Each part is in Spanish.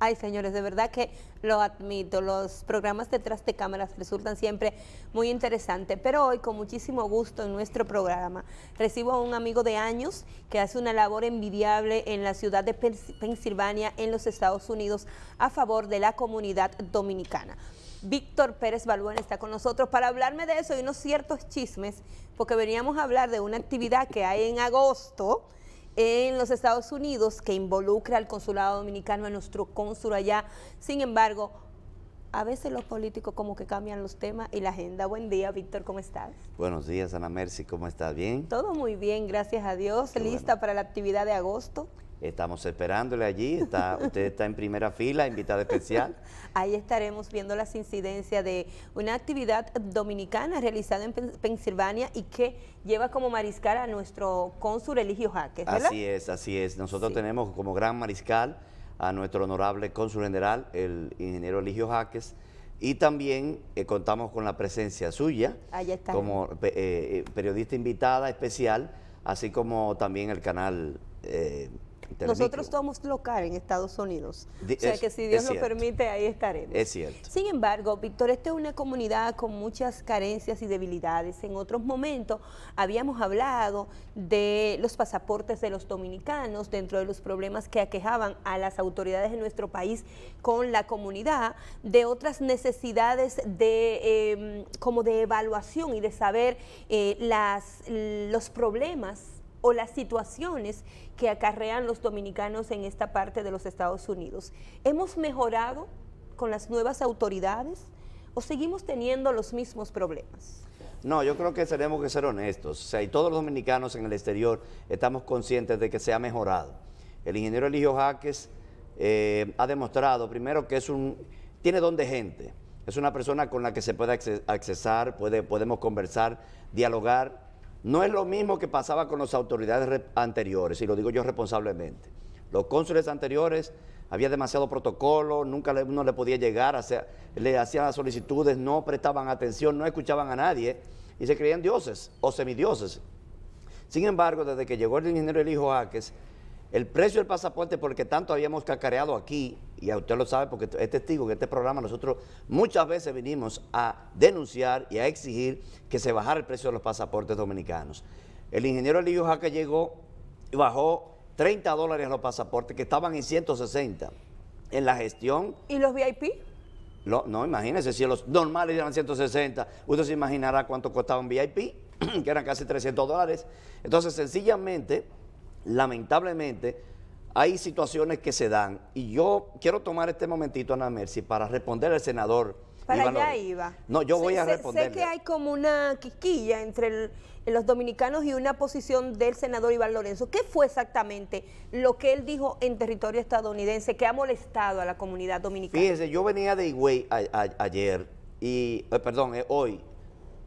Ay, señores, de verdad que lo admito, los programas detrás de cámaras resultan siempre muy interesantes, pero hoy con muchísimo gusto en nuestro programa recibo a un amigo de años que hace una labor envidiable en la ciudad de Pensilvania, en los Estados Unidos, a favor de la comunidad dominicana. Víctor Pérez Balbuena está con nosotros para hablarme de eso y unos ciertos chismes, porque veníamos a hablar de una actividad que hay en agosto, en los Estados Unidos que involucra al consulado dominicano, a nuestro cónsul allá. Sin embargo, a veces los políticos como que cambian los temas y la agenda. Buen día, Víctor, ¿cómo estás? Buenos días, Ana Mercy, ¿cómo estás? ¿Bien? Todo muy bien, gracias a Dios. ¿Lista para la actividad de agosto? Estamos esperándole allí, está, usted está en primera fila, invitada especial. Ahí estaremos viendo las incidencias de una actividad dominicana realizada en Pensilvania y que lleva como mariscal a nuestro cónsul Eligio Jaques. Así es, así es. Nosotros tenemos como gran mariscal a nuestro honorable cónsul general, el ingeniero Eligio Jaques, y también eh, contamos con la presencia suya está. como eh, eh, periodista invitada especial, así como también el canal... Nosotros somos local en Estados Unidos. o sea que si Dios lo permite, ahí estaremos. Es cierto. Sin embargo, Víctor, esta es una comunidad con muchas carencias y debilidades. En otros momentos habíamos hablado de los pasaportes de los dominicanos dentro de los problemas que aquejaban a las autoridades de nuestro país con la comunidad, de otras necesidades de em, como de evaluación y de saber eh, las, los problemas o las situaciones que acarrean los dominicanos en esta parte de los Estados Unidos. ¿Hemos mejorado con las nuevas autoridades o seguimos teniendo los mismos problemas? No, yo creo que tenemos que ser honestos. O sea, y todos los dominicanos en el exterior estamos conscientes de que se ha mejorado. El ingeniero Eligio Jaques eh, ha demostrado, primero, que es un, tiene don de gente. Es una persona con la que se puede accesar, puede, podemos conversar, dialogar no es lo mismo que pasaba con las autoridades anteriores, y lo digo yo responsablemente. Los cónsules anteriores había demasiado protocolo, nunca uno le podía llegar, le hacían las solicitudes, no prestaban atención, no escuchaban a nadie y se creían dioses o semidioses. Sin embargo, desde que llegó el ingeniero Elijo Jaques, el precio del pasaporte, porque tanto habíamos cacareado aquí, y usted lo sabe porque es testigo que este programa nosotros muchas veces vinimos a denunciar y a exigir que se bajara el precio de los pasaportes dominicanos. El ingeniero Elio Jaque llegó y bajó 30 dólares los pasaportes que estaban en 160 en la gestión. ¿Y los VIP? no, imagínense, si los normales eran 160, usted se imaginará cuánto costaba un VIP, que eran casi 300 dólares. Entonces, sencillamente, lamentablemente, hay situaciones que se dan. Y yo quiero tomar este momentito, Ana Mercy, para responder al senador. Para allá iba. No, yo voy a responder. Sé que hay como una quisquilla entre los dominicanos y una posición del senador Iván Lorenzo. ¿Qué fue exactamente lo que él dijo en territorio estadounidense que ha molestado a la comunidad dominicana? Fíjese, yo venía de Higüey ayer, y, eh, perdón, eh, hoy,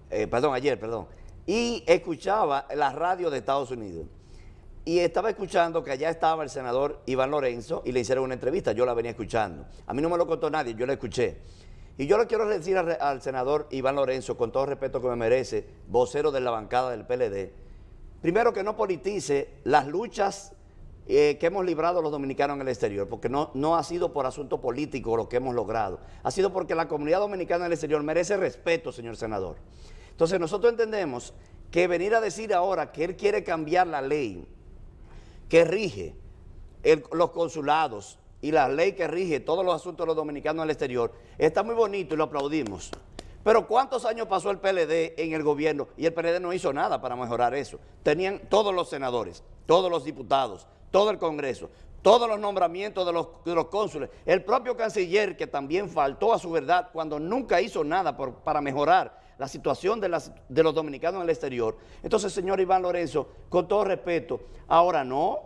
eh, perdón, ayer, perdón, y escuchaba la radio de Estados Unidos y estaba escuchando que allá estaba el senador Iván Lorenzo y le hicieron una entrevista, yo la venía escuchando. A mí no me lo contó nadie, yo la escuché. Y yo le quiero decir al, senador Iván Lorenzo, con todo respeto que me merece, vocero de la bancada del PLD, primero que no politice las luchas eh, que hemos librado los dominicanos en el exterior, porque no, no ha sido por asunto político lo que hemos logrado, ha sido porque la comunidad dominicana en el exterior merece respeto, señor senador. Entonces nosotros entendemos que venir a decir ahora que él quiere cambiar la ley, que rige los consulados y la ley que rige todos los asuntos de los dominicanos en el exterior, está muy bonito y lo aplaudimos. Pero ¿cuántos años pasó el PLD en el gobierno? Y el PLD no hizo nada para mejorar eso. Tenían todos los senadores, todos los diputados, todo el Congreso, todos los nombramientos de los, cónsules, el propio canciller que también faltó a su verdad cuando nunca hizo nada para mejorar la situación de, de los dominicanos en el exterior. Entonces, señor Iván Lorenzo, con todo respeto, ahora no,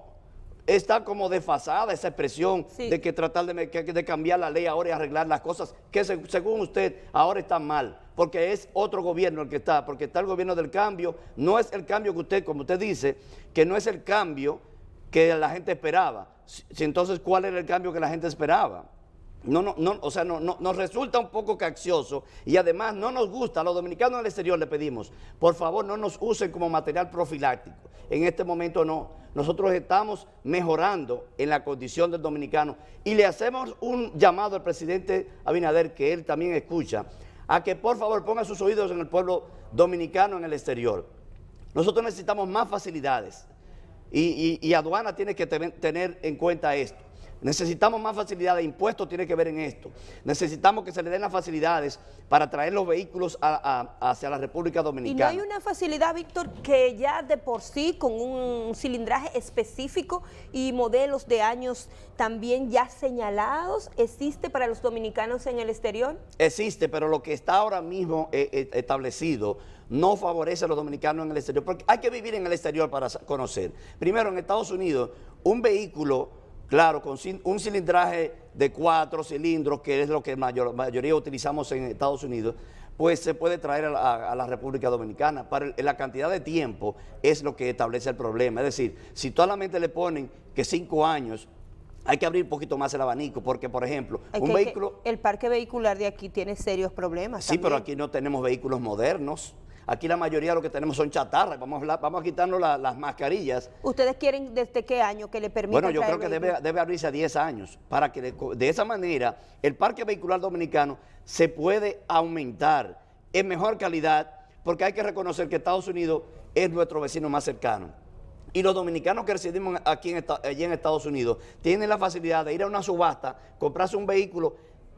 está como desfasada esa expresión de que tratar de, cambiar la ley ahora y arreglar las cosas que según usted ahora está mal, porque es otro gobierno el que está, porque está el gobierno del cambio, no es el cambio que usted, como usted dice, que no es el cambio que la gente esperaba. Si, entonces, ¿cuál era el cambio que la gente esperaba? No, o sea, no, nos resulta un poco caxioso y además no nos gusta. A los dominicanos el exterior le pedimos, por favor, no nos usen como material profiláctico. En este momento no. Nosotros estamos mejorando en la condición del dominicano y le hacemos un llamado al presidente Abinader, que él también escucha, a que por favor ponga sus oídos en el pueblo dominicano en el exterior. Nosotros necesitamos más facilidades y aduana tiene que tener en cuenta esto. Necesitamos más facilidad de impuestos, tiene que ver en esto. Necesitamos que se le den las facilidades para traer los vehículos hacia la República Dominicana. Y no hay una facilidad, Víctor, que ya de por sí, con un cilindraje específico y modelos de años también ya señalados, existe para los dominicanos en el exterior. Existe, pero lo que está ahora mismo eh, eh, establecido no favorece a los dominicanos en el exterior, porque hay que vivir en el exterior para conocer. Primero, en Estados Unidos, un vehículo Claro, con un cilindraje de cuatro cilindros, que es lo que mayor, mayoría utilizamos en Estados Unidos, pues se puede traer a la, República Dominicana. Para la cantidad de tiempo es lo que establece el problema. Es decir, si solamente le ponen que cinco años, hay que abrir un poquito más el abanico, porque, por ejemplo, un vehículo... el parque vehicular de aquí tiene serios problemas. Sí, pero aquí no tenemos vehículos modernos. Aquí la mayoría de lo que tenemos son chatarras. Vamos a, quitarnos las mascarillas. ¿Ustedes quieren desde qué año que le permitan? Bueno, yo creo que debe, abrirse a 10 años para que de, esa manera el parque vehicular dominicano se puede aumentar en mejor calidad, porque hay que reconocer que Estados Unidos es nuestro vecino más cercano. Y los dominicanos que residimos aquí allí en Estados Unidos tienen la facilidad de ir a una subasta, comprarse un vehículo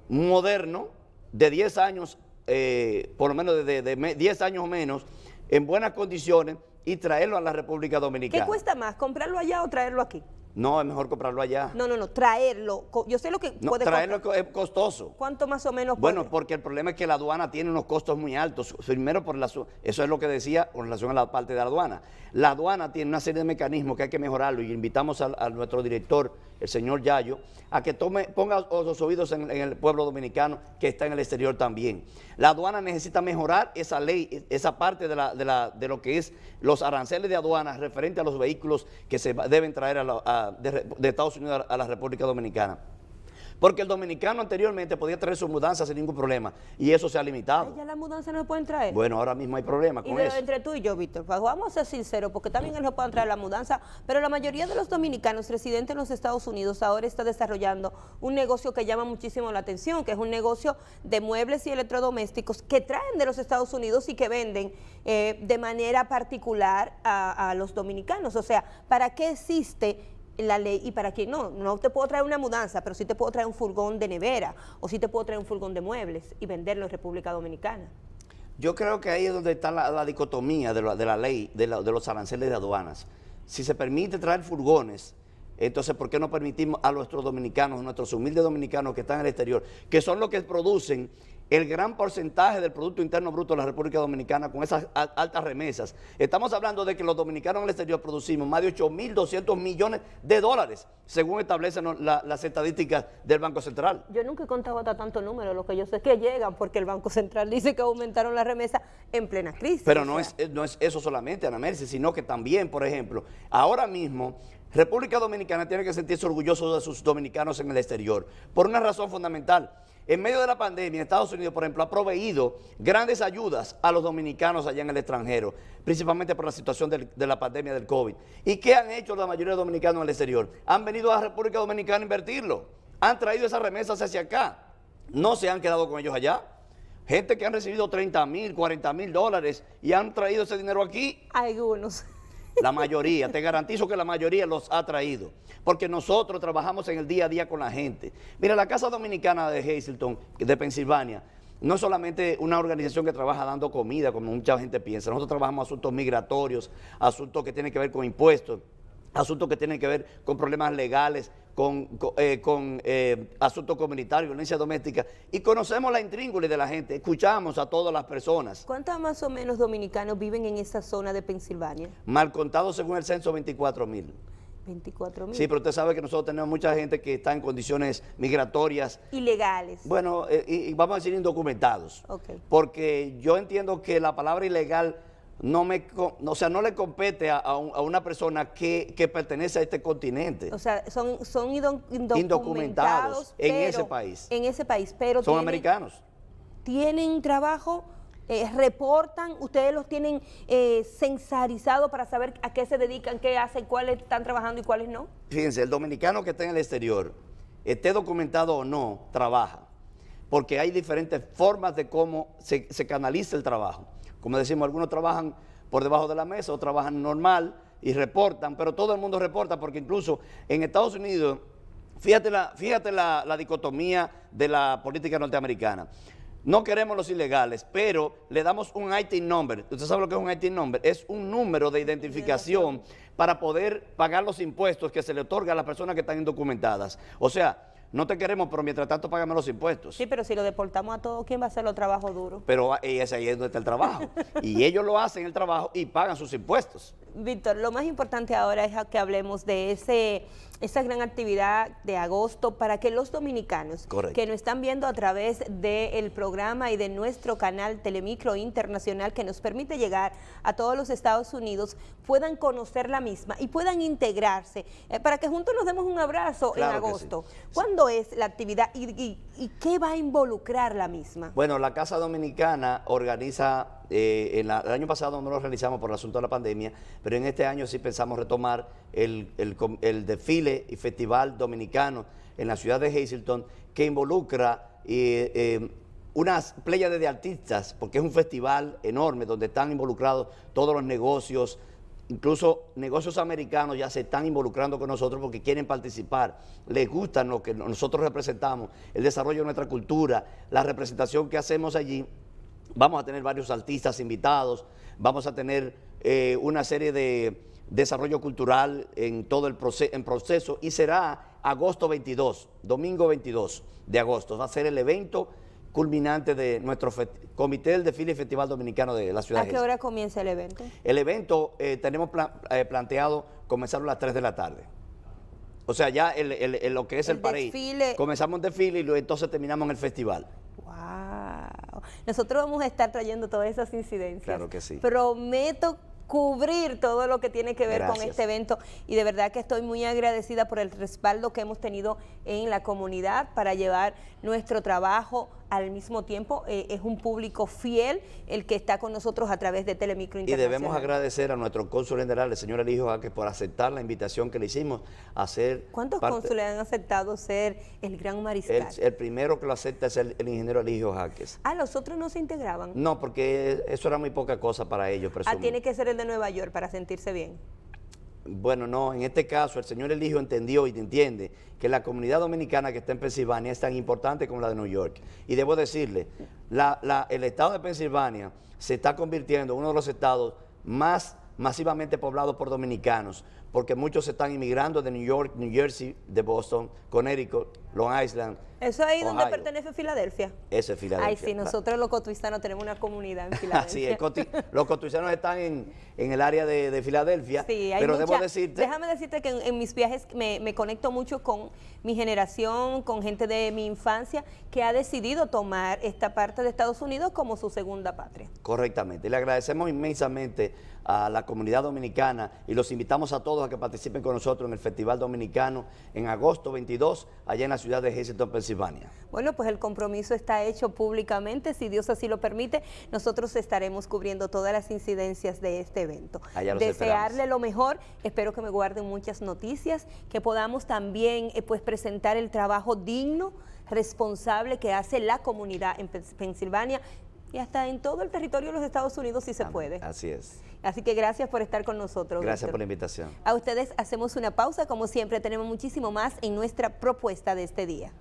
moderno de 10 años eh, por lo menos de, de, de 10 años o menos, en buenas condiciones y traerlo a la República Dominicana. ¿Qué cuesta más, comprarlo allá o traerlo aquí? No, es mejor comprarlo allá. No, no, no, traerlo. Yo sé lo que no, Traerlo es costoso. ¿Cuánto más o menos? Bueno, porque el problema es que la aduana tiene unos costos muy altos. Primero, por la, eso es lo que decía en relación a la parte de la aduana. La aduana tiene una serie de mecanismos que hay que mejorarlo y invitamos a, nuestro director, el señor Yayo, a que tome, ponga los oídos en, el pueblo dominicano que está en el exterior también. La aduana necesita mejorar esa ley, esa parte de, la, de, lo que es los aranceles de aduana referente a los vehículos que se deben traer a, la, a de, Estados Unidos a la República Dominicana. Porque el dominicano anteriormente podía traer su mudanza sin ningún problema. Y eso se ha limitado. la mudanza no pueden traer. Bueno, ahora mismo hay problemas con Entre tú y yo, Víctor, pues, vamos a ser sinceros, porque también ellos no pueden traer la mudanza. Pero la mayoría de los dominicanos residentes en los Estados Unidos ahora está desarrollando un negocio que llama muchísimo la atención, que es un negocio de muebles y electrodomésticos que traen de los Estados Unidos y que venden eh, de manera particular a, a los dominicanos. O sea, ¿para qué existe? la ley y para qué? no. No te puedo traer una mudanza, pero sí te puedo traer un furgón de nevera o sí te puedo traer un furgón de muebles y venderlo en República Dominicana. Yo creo que ahí es donde está la, dicotomía de la, ley, de, los aranceles de aduanas. Si se permite traer furgones, entonces ¿por qué no permitimos a nuestros dominicanos, a nuestros humildes dominicanos que están en el exterior, que son los que producen el gran porcentaje del Producto Interno Bruto de la República Dominicana con esas altas remesas. Estamos hablando de que los dominicanos en el exterior producimos más de 8.200 millones de dólares, según establecen las estadísticas del Banco Central. Yo nunca he contado hasta tantos números, lo que yo sé es que llegan, porque el Banco Central dice que aumentaron las remesas en plena crisis. Pero no, es, eh, no es eso solamente, Ana Mercy, sino que también, por ejemplo, ahora mismo República Dominicana tiene que sentirse orgulloso de sus dominicanos en el exterior, por una razón fundamental en medio de la pandemia, Estados Unidos, por ejemplo, ha proveído grandes ayudas a los dominicanos allá en el extranjero, principalmente por la situación de la pandemia del COVID. ¿Y qué han hecho la mayoría de dominicanos en el exterior? Han venido a la República Dominicana a invertirlo. Han traído esas remesas hacia acá. No se han quedado con ellos allá. Gente que han recibido 30 mil, 40 mil dólares y han traído ese dinero aquí. Algunos. La mayoría, te garantizo que la mayoría los ha traído. Porque nosotros trabajamos en el día a día con la gente. Mira, la Casa Dominicana de Hazleton, de Pensilvania, no es solamente una organización que trabaja dando comida, como mucha gente piensa. Nosotros trabajamos asuntos migratorios, asuntos que tienen que ver con impuestos, asuntos que tienen que ver con problemas legales, eh, con, eh, asuntos comunitarios, violencia doméstica, y conocemos la intríngule de la gente, escuchamos a todas las personas. ¿Cuántos más o menos dominicanos viven en esa zona de Pensilvania? Mal contado según el censo, 24 mil. Sí, pero usted sabe que nosotros tenemos mucha gente que está en condiciones migratorias. Ilegales. Bueno, eh, y, vamos a decir indocumentados. Porque yo entiendo que la palabra ilegal no me, o sea, no le compete a, una persona que, pertenece a este continente. O sea, son, son indocumentados, en ese país. En ese país, pero... Son americanos. Tienen trabajo, eh, reportan, ustedes los tienen eh, para saber a qué se dedican, qué hacen, cuáles están trabajando y cuáles no. Fíjense, el dominicano que está en el exterior, esté documentado o no, trabaja, porque hay diferentes formas de cómo se canaliza el trabajo. Como decimos, algunos trabajan por debajo de la mesa, o trabajan normal y reportan, pero todo el mundo reporta porque incluso en Estados Unidos, fíjate la, fíjate la, dicotomía de la política norteamericana. No queremos los ilegales, pero le damos un ITIN number. ¿Usted sabe lo que es un ITIN number? Es un número de identificación para poder pagar los impuestos que se le otorga a las personas que están indocumentadas. O sea, no te queremos, pero mientras tanto págame los impuestos. Sí, pero si lo deportamos a todos, ¿quién va a hacer los trabajos duros? Pero ah, ese ahí es donde está el trabajo. y ellos lo hacen el trabajo y pagan sus impuestos. Víctor, lo más importante ahora es que hablemos de ese, esa gran actividad de agosto para que los dominicanos que nos están viendo a través del programa y de nuestro canal Telemicro Internacional que nos permite llegar a todos los Estados Unidos puedan conocer la misma y puedan integrarse eh, para que juntos nos demos un abrazo en agosto. ¿Cuándo es la actividad y qué va a involucrar la misma? Bueno, la Casa Dominicana organiza eh, el año pasado no lo realizamos por el asunto de la pandemia, pero en este año sí pensamos retomar el, desfile y festival dominicano en la ciudad de Hazleton, que involucra eh, eh, unas playas de artistas, porque es un festival enorme donde están involucrados todos los negocios, incluso negocios americanos ya se están involucrando con nosotros porque quieren participar, les gusta lo que nosotros representamos, el desarrollo de nuestra cultura, la representación que hacemos allí Vamos a tener varios artistas invitados, vamos a tener eh, una serie de desarrollo cultural en todo el proceso, en proceso y será agosto 22, domingo 22 de agosto. Va a ser el evento culminante de nuestro Comité del Desfile y Festival Dominicano de la Ciudad. ¿A qué hora comienza el evento? El evento eh, tenemos eh, planteado comenzar a las 3 de la tarde. O sea, ya en lo que es el, paraíso Comenzamos el desfile y luego entonces terminamos en el festival. Nosotros vamos a estar trayendo todas esas incidencias. Claro que sí. Prometo cubrir todo lo que tiene que ver con este evento y de verdad que estoy muy agradecida por el respaldo que hemos tenido en la comunidad para llevar nuestro trabajo al mismo tiempo eh, es un público fiel el que está con nosotros a través de Telemicro Y debemos agradecer a nuestro cónsul general, el señor Elijo Jaque, por aceptar la invitación que le hicimos a ser... ¿Cuántos cónsules han aceptado ser el gran mariscal? El, primero que lo acepta es el, ingeniero Elijo Jaques. Ah, los otros no se integraban. No, porque eso era muy poca cosa para ellos, ah, presumo. Ah, tiene que ser el de Nueva York para sentirse bien. Bueno, no, en este caso el señor Elijo entendió y entiende que la comunidad dominicana que está en Pensilvania es tan importante como la de New York. Y debo decirle, el estado de Pensilvania se está convirtiendo en uno de los estados más masivamente poblados por dominicanos, porque muchos están inmigrando de New York, New Jersey, de Boston, Connecticut, Long Island. Eso es ahí donde pertenece Filadelfia. Eso es Filadelfia. Ay, sí, nosotros los cotuizanos tenemos una comunidad en Filadelfia. sí, los cotuizanos están en, el área de, Filadelfia. Sí, hay pero debo decirte. Déjame decirte que en, mis viajes me, conecto mucho con mi generación, con gente de mi infancia que ha decidido tomar esta parte de Estados Unidos como su segunda patria. Correctamente. le agradecemos inmensamente a la comunidad dominicana y los invitamos a todos que participen con nosotros en el Festival Dominicano en agosto 22, allá en la ciudad de Hessington, Pensilvania. Bueno, pues el compromiso está hecho públicamente, si Dios así lo permite, nosotros estaremos cubriendo todas las incidencias de este evento. Desearle lo mejor, espero que me guarden muchas noticias, que podamos también eh, pues presentar el trabajo digno responsable que hace la comunidad en Pensilvania y hasta en todo el territorio de los Estados Unidos si se puede. Así es. Así que gracias por estar con nosotros. Gracias por la invitación. A ustedes hacemos una pausa, como siempre tenemos muchísimo más en nuestra propuesta de este día.